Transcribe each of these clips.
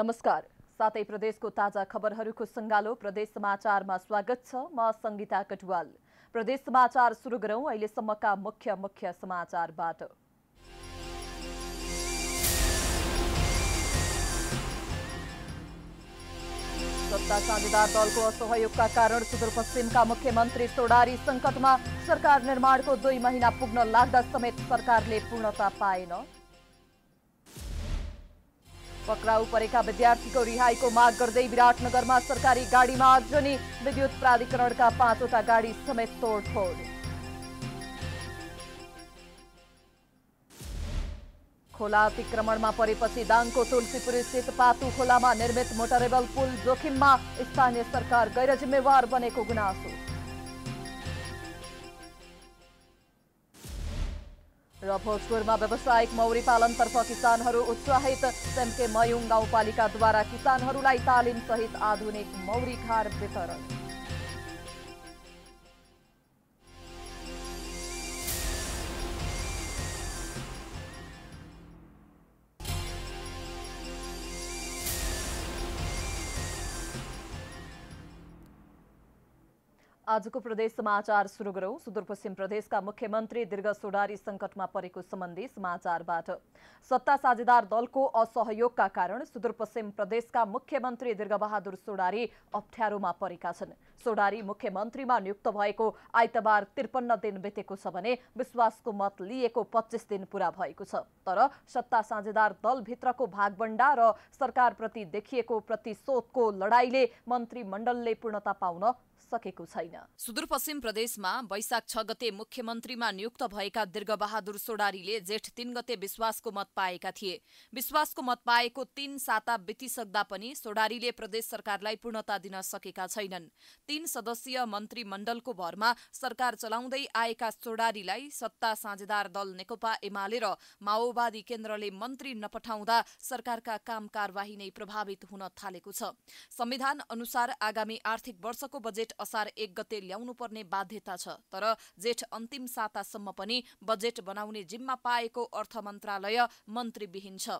नमस्कार साथै प्रदेशको ताजा खबरहरूको सङ्गालो प्रदेश समाचारमा स्वागत छ म सङ्गीता कटुवाल प्रदेश समाचार सुरु गरौँ अहिलेसम्मका मुख्य मुख्य समाचारबाट सत्ता साझेदार दलको असहयोगका कारण सुदूरपश्चिमका मुख्यमन्त्री सोडारी संकटमा सरकार निर्माणको दुई महिना पुग्न लाग्दा समेत सरकारले पूर्णता पाएन को रिहाई को मांग माग विराटनगर में सरकारी गाड़ी में आगजनी विद्युत प्राधिकरण का पांचवटा गाडी समेत तोडफोड खोला अतिक्रमण में पड़े दांग को तुलसीपुर स्थित पातु खोला में निर्मित मोटरेबल पुल जोखिम में स्थानीय सरकार गैर जिम्मेवार गुनासो र भोजपुरमा व्यावसायिक मौरी पालनतर्फ किसानहरू उत्साहित सेमके मयुङ गाउँपालिकाद्वारा किसानहरूलाई तालिम सहित आधुनिक मौरी खार वितरण आजको प्रदेश समाचार सुरु गरौँ सुदूरपश्चिम प्रदेशका मुख्यमन्त्री दीर्घ सुडारी सङ्कटमा परेको सम्बन्धी समाचारबाट सत्ता साझेदार दलको असहयोगका कारण सुदूरपश्चिम प्रदेशका मुख्यमन्त्री दीर्घबहादुर सोडारी अप्ठ्यारोमा परेका छन् सोडारी मुख्यमन्त्रीमा नियुक्त भएको आइतबार त्रिपन्न दिन बितेको छ भने विश्वासको मत लिएको पच्चिस दिन पूरा भएको छ तर सत्ता साझेदार दलभित्रको भागबण्डा र सरकारप्रति देखिएको प्रतिशोधको लडाईँले मन्त्रीमण्डलले पूर्णता पाउन सकेको छैन सुदूरपश्चिम प्रदेशमा वैशाख छ गते मुख्यमन्त्रीमा नियुक्त भएका दीर्घबहादुर सोडारीले जेठ तीन गते विश्वासको मत पाएका थिए विश्वासको मत पाएको तीन साता बितिसक्दा पनि सोडारीले प्रदेश सरकारलाई पूर्णता दिन सकेका छैनन् तीन सदस्यीय मन्त्रीमण्डलको भरमा सरकार चलाउँदै आएका सोडारीलाई सत्ता साझेदार दल नेकपा एमाले र माओवादी केन्द्रले मन्त्री नपठाउँदा सरकारका काम कारवाही नै प्रभावित हुन थालेको छ संविधान अनुसार आगामी आर्थिक वर्षको बजेट असार एक गते ल्याउनु पर्ने बाध्यता छ तर जेठ अन्तिम सातासम्म पनि बजेट बनाउने जिम्मा पाएको अर्थ मन्त्रालय मन्त्रीविहीन छ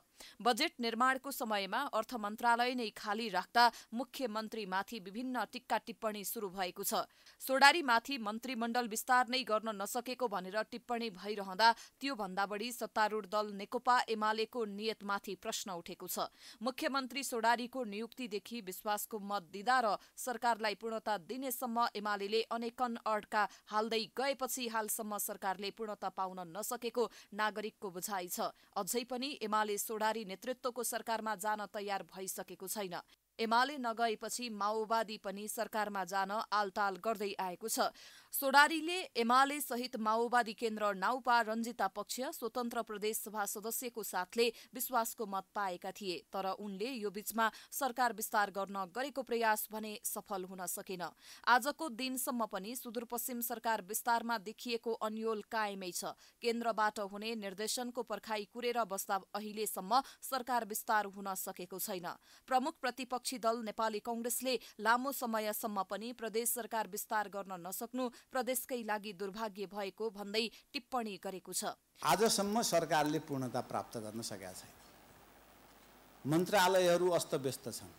बजेट निर्माणको समयमा अर्थ मन्त्रालय नै खाली राख्दा मुख्यमन्त्रीमाथि विभिन्न टिक्का टिप्पणी सुरु भएको छ सोडारीमाथि मन्त्रीमण्डल विस्तार नै गर्न नसकेको भनेर टिप्पणी भइरहँदा त्योभन्दा बढी सत्तारूढ दल नेकपा एमालेको नियतमाथि प्रश्न उठेको छ मुख्यमन्त्री सोडारीको नियुक्तिदेखि विश्वासको मत दिँदा र सरकारलाई पूर्णता दिने सम्म एमाले अनेकन अड्का हाल्दै गएपछि हालसम्म सरकारले पूर्णता पाउन नसकेको नागरिकको बुझाइ छ अझै पनि एमाले सोडारी नेतृत्वको सरकारमा जान तयार भइसकेको छैन एमाले नगएपछि माओवादी पनि सरकारमा जान आलताल गर्दै आएको छ सोडारीले एमाले सहित माओवादी केन्द्र नाउपा रञ्जिता पक्ष स्वतन्त्र प्रदेश सभा सदस्यको साथले विश्वासको मत पाएका थिए तर उनले यो बीचमा सरकार विस्तार गर्न गरेको प्रयास भने सफल हुन सकेन आजको दिनसम्म पनि सुदूरपश्चिम सरकार विस्तारमा देखिएको अन्यल कायमै छ केन्द्रबाट हुने निर्देशनको पर्खाई कुरेर बस्दा अहिलेसम्म सरकार विस्तार हुन सकेको छैन प्रमुख प्रतिपक्ष विपक्षी दल नेपाली कंग्रेसले लामो समयसम्म पनि प्रदेश सरकार विस्तार गर्न नसक्नु प्रदेशकै लागि दुर्भाग्य भएको भन्दै टिप्पणी गरेको छ आजसम्म सरकारले पूर्णता प्राप्त गर्न सकेका छैन मन्त्रालयहरू अस्तव्यस्त छन्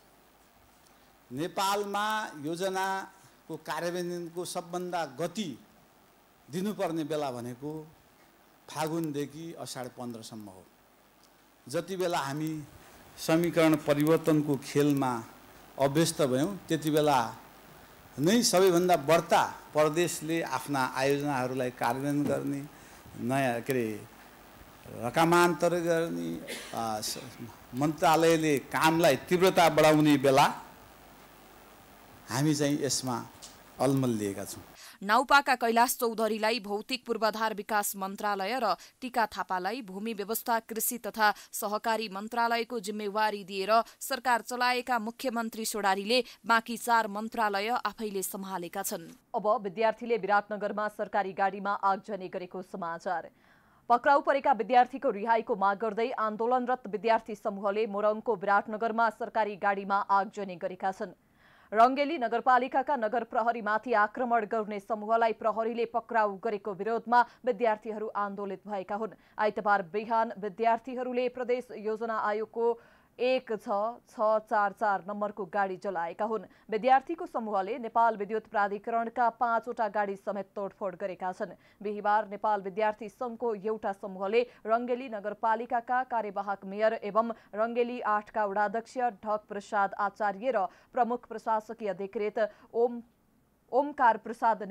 नेपालमा योजनाको कार्यान्वयनको सबभन्दा गति दिनुपर्ने बेला भनेको फागुनदेखि असाढ पन्ध्रसम्म हो जति बेला हामी समीकरण परिवर्तनको खेलमा अभ्यस्त भयौँ त्यति बेला नै सबैभन्दा बढ्ता प्रदेशले आफ्ना आयोजनाहरूलाई कार्यान्वयन गर्ने नयाँ के अरे रकामान्तर गर्ने मन्त्रालयले कामलाई तीव्रता बढाउने बेला हामी चाहिँ यसमा लिएका छौँ नाउपाका कैलाश चौधरीलाई भौतिक पूर्वाधार विकास मन्त्रालय र टिका थापालाई भूमि व्यवस्था कृषि तथा सहकारी मन्त्रालयको जिम्मेवारी दिएर सरकार चलाएका मुख्यमन्त्री सोडारीले बाँकी चार मन्त्रालय आफैले सम्हालेका छन् अब विद्यार्थीले विराटनगरमा सरकारी गाडीमा आगजनी गरेको समाचार पक्राउ परेका विद्यार्थीको रिहाईको माग गर्दै आन्दोलनरत विद्यार्थी समूहले मोरङको विराटनगरमा सरकारी गाडीमा आगजनी गरेका छन् रङ्गेली नगरपालिकाका नगर प्रहरीमाथि आक्रमण गर्ने समूहलाई प्रहरीले पक्राउ गरेको विरोधमा विद्यार्थीहरू आन्दोलित भएका हुन् आइतबार बिहान विद्यार्थीहरूले प्रदेश योजना आयोगको एक छ छ चार चार नम्बरको गाडी जलाएका हुन् विद्यार्थीको समूहले नेपाल विद्युत प्राधिकरणका पाँचवटा गाडी समेत तोडफोड गरेका छन् बिहिबार नेपाल विद्यार्थी सङ्घको एउटा समूहले रङ्गेली नगरपालिकाका कार्यवाहक मेयर एवं रङ्गेली आठका वडाध्यक्ष ढक प्रसाद आचार्य र प्रमुख प्रशासकीय अधिकृत ओम ओमकार प्रसाद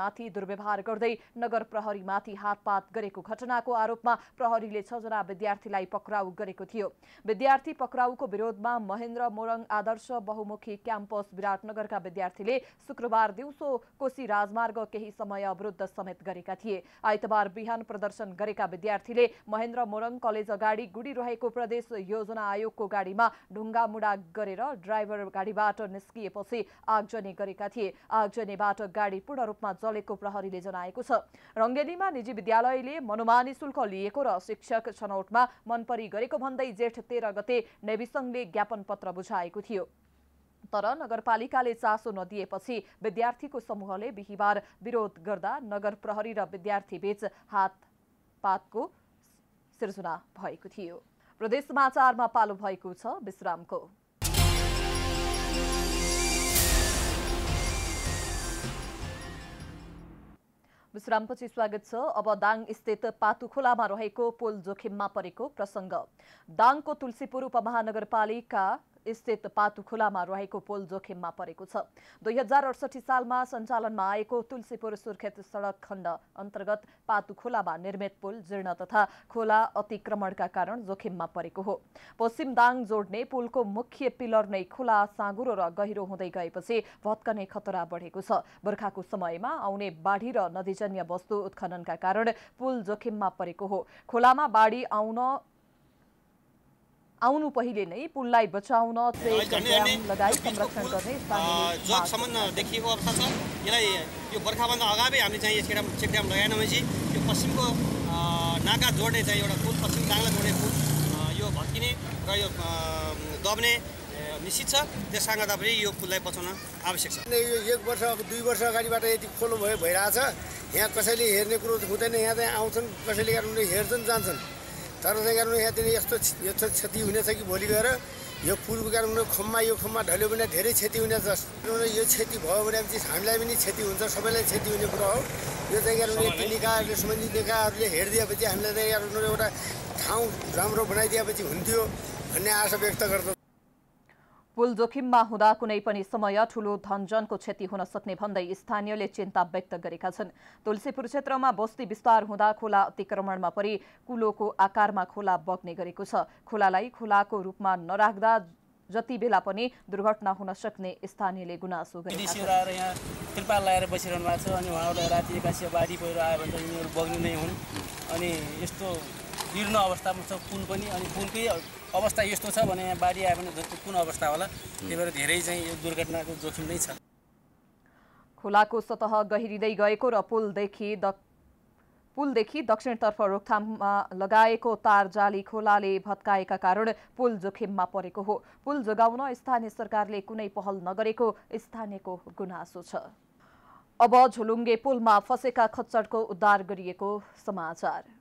माथि दुर्व्यवहार गर्दै नगर प्रहरीमाथि हातपात गरेको घटनाको आरोपमा प्रहरीले छजना विद्यार्थीलाई पक्राउ गरेको थियो विद्यार्थी पक्राउको विरोधमा महेन्द्र मोरङ आदर्श बहुमुखी क्याम्पस विराटनगरका विद्यार्थीले शुक्रबार दिउँसो कोशी राजमार्ग केही समय अवरुद्ध समेत गरेका थिए आइतबार बिहान प्रदर्शन गरेका विद्यार्थीले महेन्द्र मोरङ कलेज अगाडि गुडी रहेको प्रदेश योजना आयोगको गाडीमा मुडा गरेर ड्राइभर गाडीबाट निस्किएपछि आगजनी गरेका थिए आगजनी उब्जनीबाट गाडी पूर्ण रूपमा जलेको प्रहरीले जनाएको छ रङ्गेलीमा निजी विद्यालयले मनोमानी शुल्क लिएको र शिक्षक छनौटमा मनपरी गरेको भन्दै जेठ तेह्र गते नेविसङले ज्ञापन पत्र बुझाएको थियो तर नगरपालिकाले चासो नदिएपछि विद्यार्थीको समूहले बिहिबार विरोध गर्दा नगर प्रहरी र विद्यार्थीबीच हातपातको सिर्जना भएको थियो प्रदेश समाचारमा पालो भएको छ विश्रामको विश्रामपछि स्वागत छ अब दाङ स्थित पातुखोलामा रहेको पुल जोखिममा परेको प्रसङ्ग दाङको तुलसीपुर उपमहानगरपालिका स्थित पातुखोलामा रहेको पुल जोखिममा परेको छ दुई हजार अडसठी सालमा सञ्चालनमा आएको तुलसीपुर सुर्खेत सडक खण्ड अन्तर्गत पातुखोलामा निर्मित पुल जीर्ण तथा खोला अतिक्रमणका कारण जोखिममा परेको हो पश्चिम दाङ जोड्ने पुलको मुख्य पिलर नै खोला साँगुरो र गहिरो हुँदै गएपछि भत्कने खतरा बढेको छ बर्खाको समयमा आउने बाढी र नदीजन्य वस्तु उत्खननका कारण पुल जोखिममा परेको हो खोलामा बाढी आउन आउनु पहिले नै पुललाई बचाउन लगाई संरक्षण गर्ने देखिएको अवस्था छ यसलाई यो बर्खाभन्दा अगावै हामीले चाहिँ यो चेकड्याम चेकड्याम लगाएन भनेपछि यो पश्चिमको नाका जोड्ने चाहिँ एउटा पुल पश्चिम दाङलाई जोड्ने पुल यो भत्किने र यो दब्ने निश्चित छ गर्दा पनि यो पुललाई बचाउन आवश्यक छ यो एक वर्ष दुई वर्ष अगाडिबाट यति खोलो भयो भइरहेछ यहाँ कसैले हेर्ने कुरो हुँदैन यहाँ चाहिँ आउँछन् कसैले हेर्छन् जान्छन् तर त्यही कारण यहाँतिर यस्तो यस्तो क्षति हुनेछ कि भोलि गएर यो पुलको कारण खम्मा यो खम्मा ढल्यो भने धेरै क्षति हुनेछ किनभने यो क्षति भयो भने हामीलाई पनि क्षति हुन्छ सबैलाई क्षति हुने कुरा हो यो त्यही कारण यति निकायहरूले सम्बन्धित निकायहरूले हेरिदिएपछि हामीलाई त्यही एउटा ठाउँ राम्रो बनाइदिएपछि हुन्थ्यो भन्ने आशा व्यक्त गर्दछ पुल जोखिममा हुँदा कुनै पनि समय ठूलो धनजनको क्षति हुन सक्ने भन्दै स्थानीयले चिन्ता व्यक्त गरेका छन् तुलसीपुर क्षेत्रमा बस्ती विस्तार हुँदा खोला अतिक्रमणमा परि कुलोको आकारमा खोला बग्ने गरेको छ खोलालाई खोलाको रूपमा नराख्दा जति बेला पनि दुर्घटना हुन सक्ने स्थानीयले गुनासो गरेका छन् अनि नै हुन् यस्तो अवस्थामा छ पनि अनि पुलकै अवस्था यस्तो छ भने यहाँ बाढी आयो भने कुन अवस्था होला त्यही भएर धेरै चाहिँ यो दुर्घटनाको जोखिम नै छ खोलाको सतह गहिरिँदै गएको र पुलदेखि द पुलदेखि दक्षिणतर्फ रोकथाममा लगाएको तार जाली खोलाले भत्काएका कारण पुल जोखिममा परेको हो पुल जोगाउन स्थानीय सरकारले कुनै पहल नगरेको स्थानीयको गुनासो छ अब झुलुङ्गे पुलमा फसेका खच्चडको उद्धार गरिएको समाचार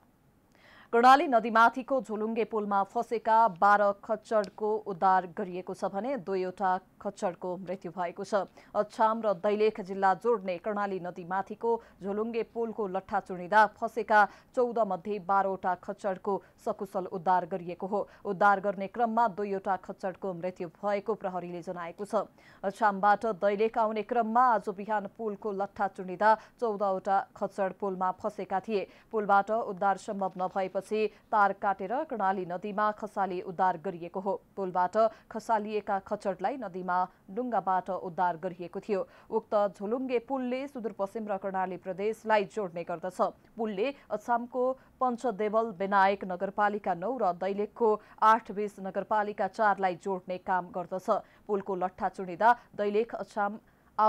कर्णाली नदीमाथिको झोलुङ्गे पुलमा फसेका बाह्र खच्चडको उद्धार गरिएको छ भने दुईवटा खच्चडको मृत्यु भएको छ अछाम र दैलेख जिल्ला जोड्ने कर्णाली नदीमाथिको झोलुङ्गे पुलको लट्ठा चुनिँदा फसेका चौध मध्ये बाह्रवटा खच्चडको सकुशल उद्धार गरिएको हो उद्धार गर्ने क्रममा दुईवटा खच्चडको मृत्यु भएको प्रहरीले जनाएको छ अछामबाट दैलेख आउने क्रममा आज बिहान पुलको लट्ठा चुनिँदा चौधवटा खच्चड पुलमा फसेका थिए पुलबाट उद्धार सम्भव नभएपछि पछि तार काटेर कर्णाली नदीमा खसाली उद्धार गरिएको हो पुलबाट खसालिएका खचडलाई नदीमा डुङ्गाबाट उद्धार गरिएको थियो उक्त झोलुङ्गे पुलले सुदूरपश्चिम र कर्णाली प्रदेशलाई जोड्ने गर्दछ पुलले अछामको पञ्चदेवल विनायक नगरपालिका नौ र दैलेखको आठ बिस नगरपालिका चारलाई जोड्ने काम गर्दछ पुलको लट्ठा चुनिँदा दैलेख अछाम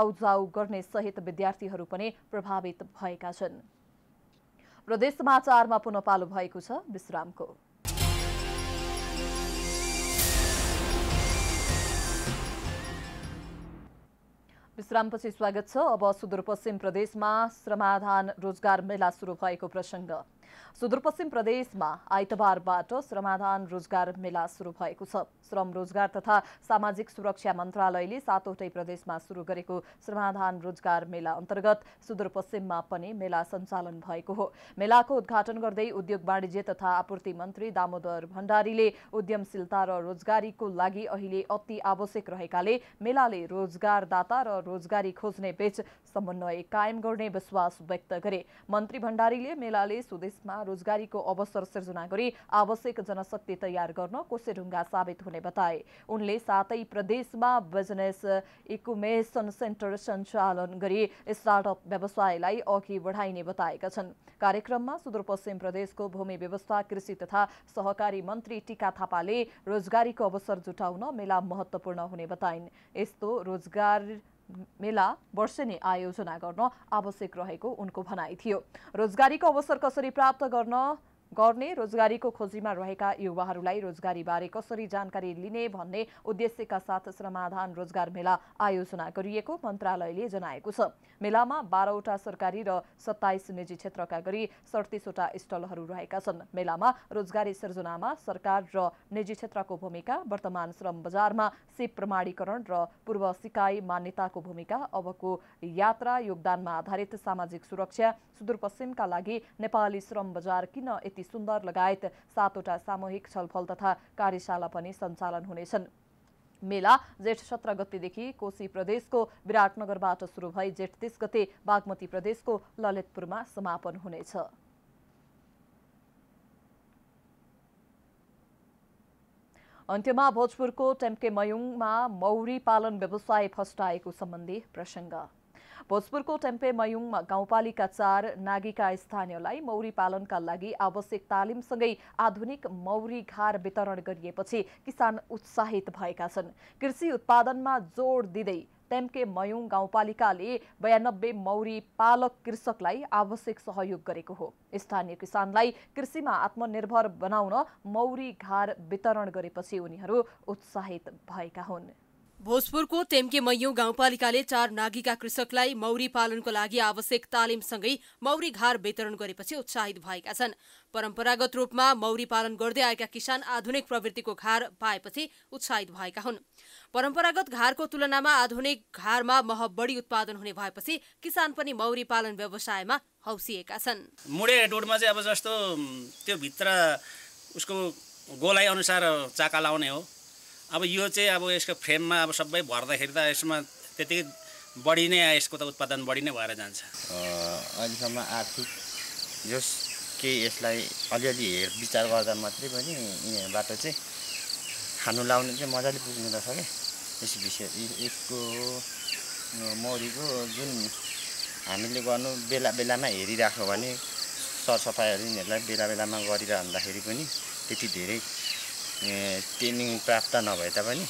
आउजाउ गर्ने सहित विद्यार्थीहरू पनि प्रभावित भएका छन् प्रदेश समाचारमा पुनः पालो भएको छ विश्रामको विश्रामपछि स्वागत छ अब सुदूरपश्चिम प्रदेशमा श्रमाधान रोजगार मेला सुरु भएको प्रसङ्ग सुदूरपश्चिम प्रदेशमा आइतबारबाट श्रमाधान रोजगार मेला सुरु भएको छ श्रम रोजगार तथा सामाजिक सुरक्षा मन्त्रालयले सातवटै प्रदेशमा सुरु गरेको श्रमाधान रोजगार मेला अन्तर्गत सुदूरपश्चिममा पनि मेला सञ्चालन भएको हो मेलाको उद्घाटन गर्दै उद्योग वाणिज्य तथा आपूर्ति मन्त्री दामोदर भण्डारीले उद्यमशीलता र रोजगारीको लागि अहिले अति आवश्यक रहेकाले मेलाले रोजगारदाता र रोजगारी खोज्ने बीच समन्वय कायम गर्ने विश्वास व्यक्त गरे मन्त्री भण्डारीले मेलाले स्वदेशमा रोजगारीको अवसर सिर्जना गरी आवश्यक जनशक्ति तयार गर्न कोसेढुङ्गा साबित हुने बताए उनले सातै प्रदेशमा बिजनेस इकुमेसन सेन्टर सञ्चालन गरी स्टार्टअप व्यवसायलाई अघि बढाइने बताएका छन् कार्यक्रममा सुदूरपश्चिम प्रदेशको भूमि व्यवस्था कृषि तथा सहकारी मन्त्री टिका थापाले रोजगारीको अवसर जुटाउन मेला महत्वपूर्ण हुने बताइन् यस्तो रोजगार मेला वर्षेनी आयोजना गर्न आवश्यक रहेको उनको भनाइ थियो रोजगारीको अवसर कसरी प्राप्त गर्न गर्ने रोजगारीको खोजीमा रहेका युवाहरूलाई रोजगारीबारे कसरी जानकारी लिने भन्ने उद्देश्यका साथ श्रमाधान रोजगार मेला आयोजना गरिएको मन्त्रालयले जनाएको छ मेलामा बाह्रवटा सरकारी र सत्ताइस निजी क्षेत्रका गरी सडतिसवटा स्टलहरू रहेका छन् मेलामा रोजगारी सिर्जनामा सरकार र निजी क्षेत्रको भूमिका वर्तमान श्रम बजारमा सिप प्रमाणीकरण र पूर्व सिकाइ मान्यताको भूमिका अबको यात्रा योगदानमा आधारित सामाजिक सुरक्षा सुदूरपश्चिमका लागि नेपाली श्रम बजार किन यति सुन्दर लगायत सातवटा सामूहिक छलफल तथा कार्यशाला पनि सञ्चालन हुनेछन् मेला जेठ सत्र गतेदेखि कोशी प्रदेशको विराटनगरबाट सुरु भई जेठ तीस गते बागमती प्रदेशको ललितपुरमा समापन हुनेछ अन्त्यमा भोजपुरको टेम्के मयुङमा मौरी पालन व्यवसाय फस्टाएको सम्बन्धी प्रसङ्ग भोजपुरको टेम्पे मयुङ गाउँपालिका चार नागीका स्थानीयलाई मौरी पालनका लागि आवश्यक तालिमसँगै आधुनिक मौरी घार वितरण गरिएपछि किसान उत्साहित भएका छन् कृषि उत्पादनमा जोड दिँदै टेम्के मयुङ गाउँपालिकाले बयानब्बे मौरी पालक कृषकलाई आवश्यक सहयोग गरेको हो स्थानीय किसानलाई कृषिमा आत्मनिर्भर बनाउन मौरी घार वितरण गरेपछि उनीहरू उत्साहित भएका हुन् भोजपुरको टेम्के मैयौँ गाउँपालिकाले चार नागिका कृषकलाई मौरी पालनको लागि आवश्यक तालिमसँगै मौरी घार वितरण गरेपछि उत्साहित भएका छन् परम्परागत रूपमा मौरी पालन गर्दै आएका किसान आधुनिक प्रवृत्तिको घार पाएपछि उत्साहित भएका हुन् परम्परागत घारको तुलनामा आधुनिक घारमा मह बढी उत्पादन हुने भएपछि किसान पनि मौरी पालन व्यवसायमा हौसिएका छन् चाहिँ अब जस्तो त्यो भित्र उसको गोलाइ अनुसार चाका लाउने हो अब यो चाहिँ अब यसको फ्रेममा अब सबै भर्दाखेरि त यसमा त्यतिकै बढी नै यसको त उत्पादन बढी नै भएर जान्छ अहिलेसम्म आर्थिक जस केही यसलाई अलिअलि हेर विचार गर्दा मात्रै पनि यिनीहरूबाट चाहिँ खानु लाउनु चाहिँ मजाले पुग्नु रहेछ क्या यस विषय यसको मौरीको जुन हामीले गर्नु बेला बेलामा हेरिराख्यो भने सरसफाइहरू यिनीहरूलाई बेला बेलामा गरिरहँदाखेरि पनि त्यति धेरै ट्रेनिङ प्राप्त नभए तापनि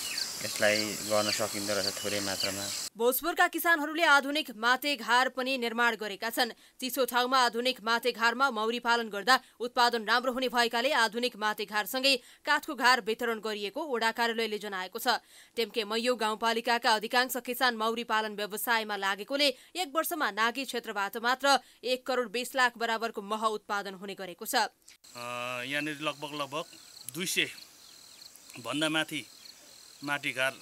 यसलाई गर्न सकिँदो रहेछ थोरै मात्रामा भोजपुरका किसानहरूले आधुनिक माटे घार पनि निर्माण गरेका छन् चिसो ठाउँमा आधुनिक माटे घारमा मौरी पालन गर्दा उत्पादन राम्रो हुने भएकाले आधुनिक माटे घारसँगै काठको घार वितरण गरिएको ओडा कार्यालयले जनाएको छ टेम्के मैयो गाउँपालिकाका अधिकांश किसान मौरी पालन व्यवसायमा लागेकोले एक वर्षमा नागी क्षेत्रबाट मात्र एक करोड बिस लाख बराबरको मह उत्पादन हुने गरेको छ यहाँनिर लगभग लगभग दुई भन्दा माथि माटीघर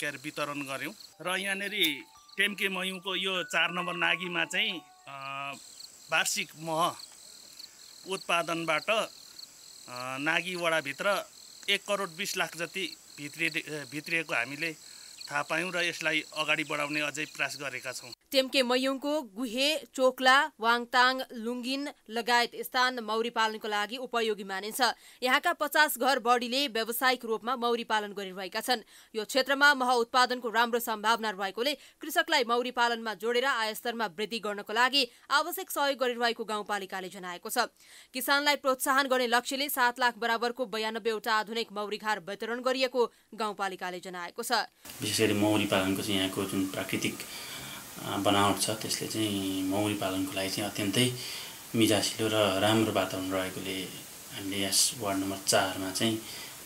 के अरे वितरण गऱ्यौँ र यहाँनिर टेम्के मयुको यो चार नम्बर नागीमा चाहिँ वार्षिक मह उत्पादनबाट नागीवडाभित्र एक करोड बिस लाख जति भित्रिए भित्रिएको हामीले थाहा पायौँ र यसलाई अगाडि बढाउने अझै प्रयास गरेका छौँ टेम्के मयुङको गुहे चोक्ला वाङताङ लुङ्गिन लगायत स्थान मौरी पालनको लागि उपयोगी मानिन्छ यहाँका पचास घर बढीले व्यावसायिक रूपमा मौरी पालन गरिरहेका छन् यो क्षेत्रमा मह उत्पादनको राम्रो सम्भावना रहेकोले कृषकलाई मौरी पालनमा जोडेर आयस्तरमा वृद्धि गर्नको लागि आवश्यक सहयोग गरिरहेको गाउँपालिकाले जनाएको छ किसानलाई प्रोत्साहन गर्ने लक्ष्यले सात लाख बराबरको बयानब्बेवटा आधुनिक मौरी घर वितरण गरिएको गाउँपालिकाले जनाएको छ विशेष गरी मौरी यहाँको जुन प्राकृतिक बनावट छ त्यसले चाहिँ मौरी पालनको लागि चाहिँ अत्यन्तै मिजासिलो र राम्रो वातावरण रहेकोले हामीले यस वार्ड नम्बर चारमा चाहिँ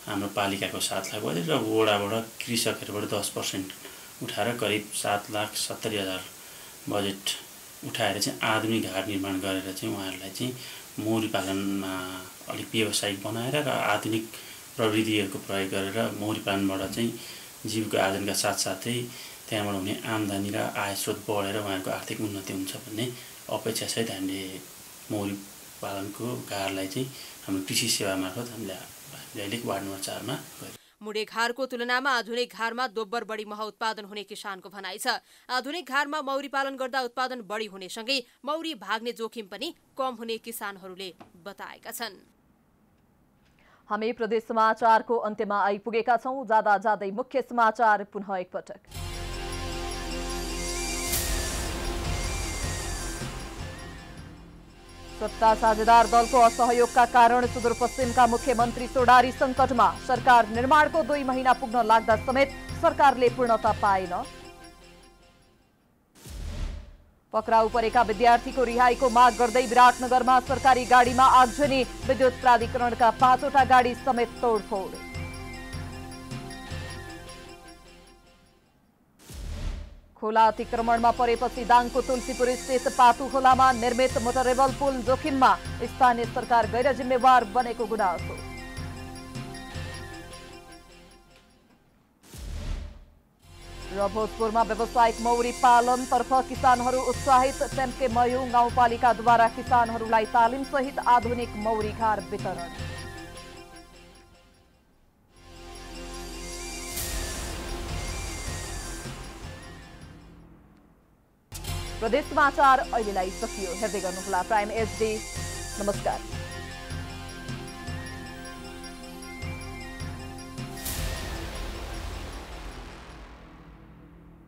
हाम्रो पालिकाको सात लाख बजेट र वडाबाट कृषकहरूबाट दस पर्सेन्ट उठाएर करिब सात लाख सत्तरी हजार बजेट उठाएर चाहिँ आधुनिक घाट निर्माण गरेर चाहिँ उहाँहरूलाई चाहिँ मौरी पालनमा अलिक व्यावसायिक बनाएर र आधुनिक प्रविधिहरूको प्रयोग गरेर मौरी पालनबाट चाहिँ जीविका आर्जनका साथसाथै त्यहाँबाट हुने आम्दानी र आय स्रोत बढेर उहाँहरूको आर्थिक उन्नति हुन्छ भन्ने अपेक्षासहित हामीले मौरी पालनको गाडलाई चाहिँ हाम्रो कृषि सेवा मार्फत हामीले हामीले अलिक वार्ड नम्बर चारमा गऱ्यौँ मुडे घारको तुलनामा आधुनिक घारमा दोब्बर बढी मह उत्पादन हुने किसानको भनाइ छ आधुनिक घारमा मौरी पालन गर्दा उत्पादन बढी हुनेसँगै मौरी भाग्ने जोखिम पनि कम हुने किसानहरूले बताएका छन् हामी प्रदेश समाचारको अन्त्यमा आइपुगेका छौँ जाँदा जाँदै मुख्य समाचार पुनः एकपटक सत्ता साझेदार दलको असहयोगका कारण सुदूरपश्चिमका मुख्यमन्त्री सोडारी संकटमा सरकार निर्माणको दुई महिना पुग्न लाग्दा समेत सरकारले पूर्णता पाएन पक्राउ परेका विद्यार्थीको रिहाईको माग गर्दै विराटनगरमा सरकारी गाडीमा आगजनी विद्युत प्राधिकरणका पाँचवटा गाडी समेत तोडफोड खोला अतिक्रमणमा परेपछि दाङको तुलसीपुर स्थित पातु खोलामा निर्मित मोटरेबल पुल जोखिममा स्थानीय सरकार गैर जिम्मेवार बनेको गुनासो र भोजपुरमा व्यावसायिक मौरी पालनतर्फ किसानहरू उत्साहित टेम्के मयु गाउँपालिकाद्वारा किसानहरूलाई सहित आधुनिक मौरी घर वितरण प्रदेश समाचार अहिलेलाई सकियो हेर्दै गर्नुहोला प्राइम एचडी नमस्कार